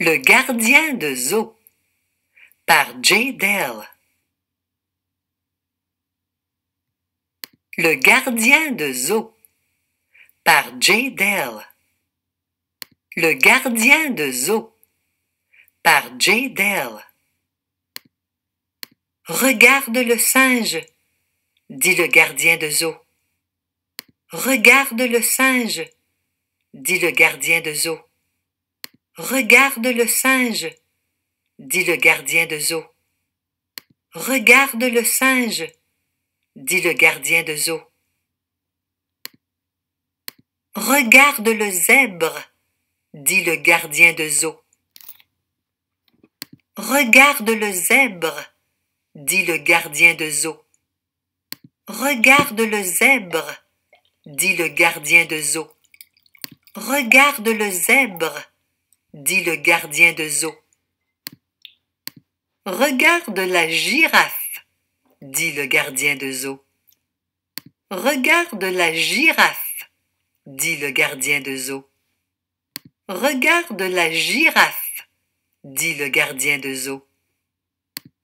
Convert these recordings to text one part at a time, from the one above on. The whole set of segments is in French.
Le gardien de zoo par J. Dell. Le gardien de zoo par J. Dell. Le gardien de zoo par J. Dell. Regarde le singe, dit le gardien de zoo. Regarde le singe, dit le gardien de zoo. Regarde le singe, dit le gardien de zoo. Regarde le singe, dit le gardien de zoo. Regarde le zèbre, dit le gardien de zoo. Regarde le zèbre, dit le gardien de zoo. Regarde le zèbre, dit le gardien de zoo. Regarde le zèbre, dit le gardien de zoo. Regarde la girafe, dit le gardien de zoo. Regarde la girafe, dit le gardien de zoo. Regarde la girafe, dit le gardien de zoo.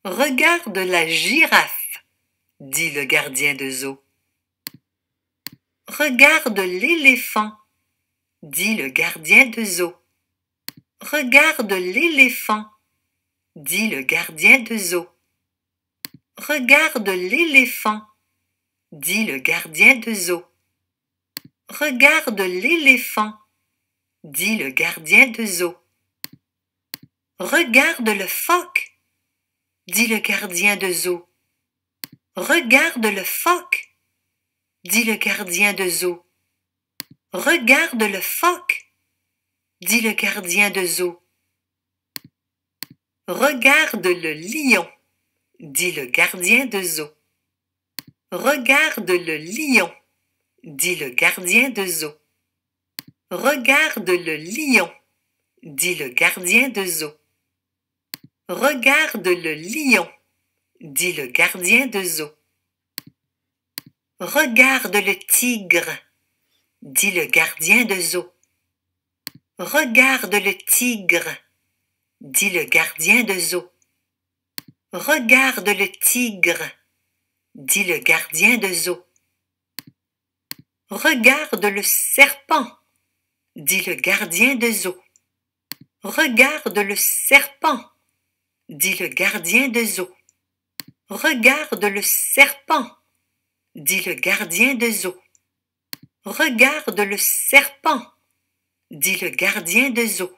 Regarde la girafe, dit le gardien de zoo. Regarde l'éléphant, dit le gardien de zoo. Regarde l'éléphant, dit le gardien de zoo. Regarde l'éléphant, dit le gardien de zoo. Regarde l'éléphant, dit le gardien de zoo. Regarde le phoque, dit le gardien de zoo. Regarde le phoque, dit le gardien de zoo. Regarde le phoque, dit le gardien de zoo. Regarde le lion, dit le gardien de zoo. Regarde le lion, dit le gardien de zoo. Regarde le lion, dit le gardien de zoo. Regarde le lion, dit le gardien de zoo. Regarde le tigre, dit le gardien de zoo. Regarde le tigre, dit le gardien de zoo. Regarde le tigre, dit le gardien de zoo. Regarde le serpent, dit le gardien de zoo. Regarde le serpent, dit le gardien de zoo. Regarde le serpent, dit le gardien de zoo. Regarde le serpent, dit le gardien de zoo.